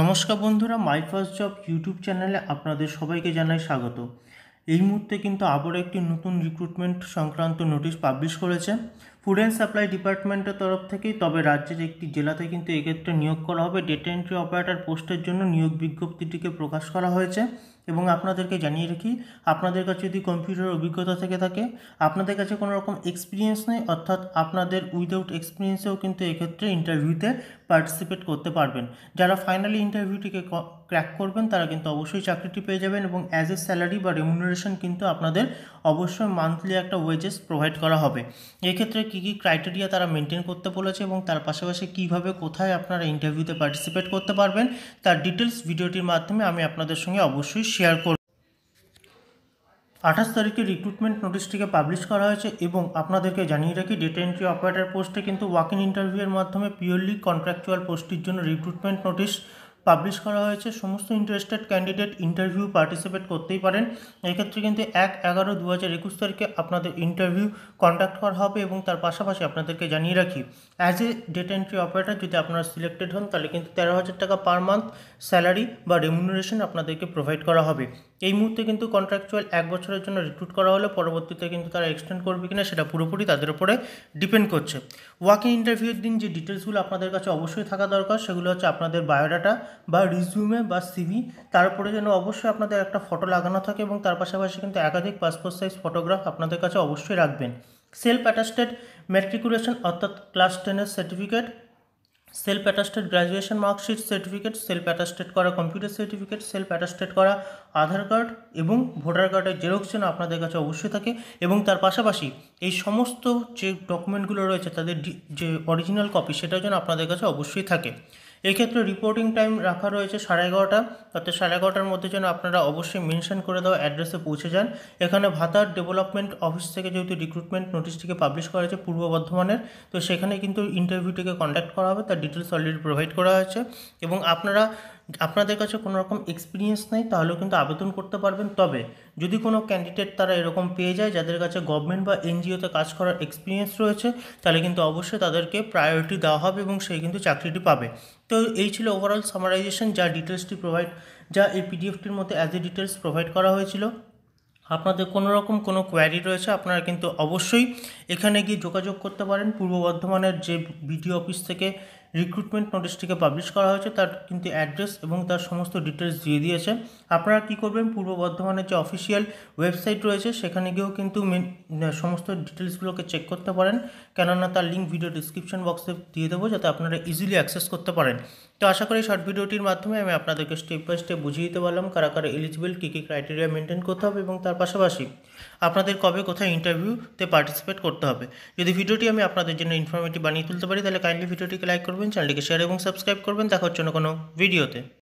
নমস্কার বন্ধুরা my first job YouTube চ্যানেলে আপনাদের সবাইকে জানাই স্বাগত এই মুহূর্তে কিন্তু আবারও একটি নতুন রিক্রুটমেন্ট সংক্রান্ত নোটিশ পাবলিশ করেছে ফুড অ্যান্ড সাপ্লাই ডিপার্টমেন্টের তরফ থেকেই তবে রাজ্যের একটি জেলাতে কিন্তু এক্ষেত্রে নিয়োগ করা হবে ডেটা এন্ট্রি অপারেটার পোস্টের জন্য নিয়োগ বিজ্ঞপ্তিটিকে প্রকাশ করা হয়েছে এবং আপনাদেরকে জানিয়ে রাখি আপনাদের কাছে যদি কম্পিউটার অভিজ্ঞতা থেকে থাকে আপনাদের কাছে কোনো রকম এক্সপিরিয়েন্স নেই অর্থাৎ আপনাদের উইদাউট এক্সপিরিয়েন্সেও কিন্তু এক্ষেত্রে ইন্টারভিউতে পার্টিসিপেট করতে পারবেন যারা ফাইনালি ইন্টারভিউটিকে ক্র্যাক করবেন তারা কিন্তু অবশ্যই চাকরিটি পেয়ে যাবেন এবং অ্যাজ এ স্যালারি বা রেমুনারেশন কিন্তু আপনাদের অবশ্যই মান্থলি একটা ওয়েজেস প্রোভাইড করা হবে এক্ষেত্রে কী কী ক্রাইটেরিয়া তারা মেনটেন করতে বলেছে এবং তার পাশাপাশি কীভাবে কোথায় আপনারা ইন্টারভিউতে পার্টিসিপেট করতে পারবেন তার ডিটেলস ভিডিওটির মাধ্যমে আমি আপনাদের সঙ্গে অবশ্যই শেয়ার করুন আঠাশ তারিখে রিক্রুটমেন্ট নোটিশটিকে পাবলিশ করা হয়েছে এবং আপনাদেরকে জানিয়ে রাখি ডেটা এন্ট্রি অপারেটার পোস্টে কিন্তু ওয়াক ইন ইন্টারভিউয়ের মাধ্যমে পিওরলি কন্ট্রাকচুয়াল পোস্টটির জন্য রিক্রুটমেন্ট নোটিশ পাবলিশ করা হয়েছে সমস্ত ইন্টারেস্টেড ক্যান্ডিডেট ইন্টারভিউ পার্টিসিপেট করতেই পারেন এক্ষেত্রে কিন্তু এক এগারো দু হাজার একুশ তারিখে আপনাদের ইন্টারভিউ কন্ডাক্ট করা হবে এবং তার পাশাপাশি আপনাদেরকে জানিয়ে রাখি as a data entry operator যদি আপনারা সিলেক্টেড হন তাহলে কিন্তু তেরো হাজার টাকা পার মান্থ স্যালারি বা রেমুনারেশন আপনাদেরকে প্রোভাইড করা হবে এই মুহূর্তে কিন্তু কন্ট্রাকচুয়াল এক বছরের জন্য রিক্রুট করা হলে পরবর্তীতে কিন্তু তারা এক্সটেন্ড করবে কিনা সেটা পুরোপুরি তাদের উপরে ডিপেন্ড করছে ওয়াকিং ইন্টারভিউর দিন যে ডিটেলসগুলো আপনাদের কাছে অবশ্যই থাকা দরকার সেগুলো হচ্ছে আপনাদের বায়োডাটা বা রিজিউমে বা সিভি তারপরে যেন অবশ্যই আপনাদের একটা ফটো লাগানো থাকে এবং তার পাশাপাশি কিন্তু একাধিক পাসপোর্ট সাইজ ফটোগ্রাফ আপনাদের কাছে অবশ্যই রাখবেন সেলফ অ্যাটাস্টেড ম্যাট্রিকুলেশন অর্থাৎ ক্লাস টেনের certificate self attested graduation marksheet certificate self attested করা কম্পিউটার সার্টিফিকেট সেলফ অ্যাটাস্টেড করা আধার কার্ড এবং ভোটার কার্ডের জেরক্স যেন আপনাদের কাছে অবশ্যই থাকে এবং তার পাশাপাশি এই সমস্ত যে ডকুমেন্টগুলো রয়েছে তাদের যে অরিজিনাল কপি সেটা যেন আপনাদের কাছে অবশ্যই থাকে এক্ষেত্রে রিপোর্টিং টাইম রাখা রয়েছে সাড়ে এগারোটা অর্থাৎ সাড়ে এগারোটার মধ্যে যেন আপনারা অবশ্যই মেনশন করে দেওয়া অ্যাড্রেসে পৌঁছে যান এখানে ভাতার ডেভেলপমেন্ট অফিস থেকে যেহেতু রিক্রুটমেন্ট নোটিশটিকে পাবলিশ করা হয়েছে পূর্ব বর্ধমানের তো সেখানে কিন্তু ইন্টারভিউটিকে কন্ট্যাক্ট করা হবে তার ডিটেলস অলরেডি প্রোভাইড করা হয়েছে এবং আপনারা আপনাদের কাছে কোনো রকম এক্সপিরিয়েন্স নেই তাহলেও কিন্তু আবেদন করতে পারবেন তবে যদি কোনো ক্যান্ডিডেট তারা এরকম পেয়ে যায় যাদের কাছে গভর্নমেন্ট বা এনজিওতে কাজ করার এক্সপিরিয়েন্স রয়েছে তাহলে কিন্তু অবশ্যই তাদেরকে প্রায়োরিটি দেওয়া হবে এবং সেই কিন্তু চাকরিটি পাবে তো এই ছিল ওভারঅল সামারাইজেশন যা ডিটেলসটি প্রোভাইড যা এই পিডিএফটির মধ্যে অ্যাজ এ ডিটেলস প্রোভাইড করা হয়েছিল আপনাদের কোনো রকম কোনো কোয়ারি রয়েছে আপনারা কিন্তু অবশ্যই এখানে গিয়ে যোগাযোগ করতে পারেন পূর্ব বর্ধমানের যে বিডিও অফিস থেকে রিক্রুটমেন্ট নোটিশটিকে পাবলিশ করা হয়েছে তার কিন্তু অ্যাড্রেস এবং তার সমস্ত ডিটেলস দিয়ে দিয়েছে আপনারা কি করবেন পূর্ব বর্ধমানের যে অফিসিয়াল ওয়েবসাইট রয়েছে সেখানে গিয়েও কিন্তু সমস্ত ডিটেলসগুলোকে চেক করতে পারেন কেননা তার লিঙ্ক ভিডিও ডিসক্রিপশন বক্সে দিয়ে দেবো যাতে আপনারা ইজিলি অ্যাক্সেস করতে পারেন তো আশা করি শর্ট ভিডিওটির মাধ্যমে আমি আপনাদেরকে স্টেপ বাই স্টেপ বুঝিয়ে দিতে পারলাম কারা কারা এলিজিবল কী কী ক্রাইটেরিয়া মেনটেন করতে হবে এবং তার পাশাপাশি আপনাদের কবে কোথায় ইন্টারভিউতে পার্টিসিপেট করতে হবে যদি ভিডিওটি আমি আপনাদের জন্য ইনফরমেটিভ বানিয়ে তুলতে পারি তাহলে কাইন্ডলি ভিডিওটিকে লাইক করবেন করবেন চ্যানেলটিকে শেয়ার এবং সাবস্ক্রাইব করবেন দেখার জন্য কোনো ভিডিওতে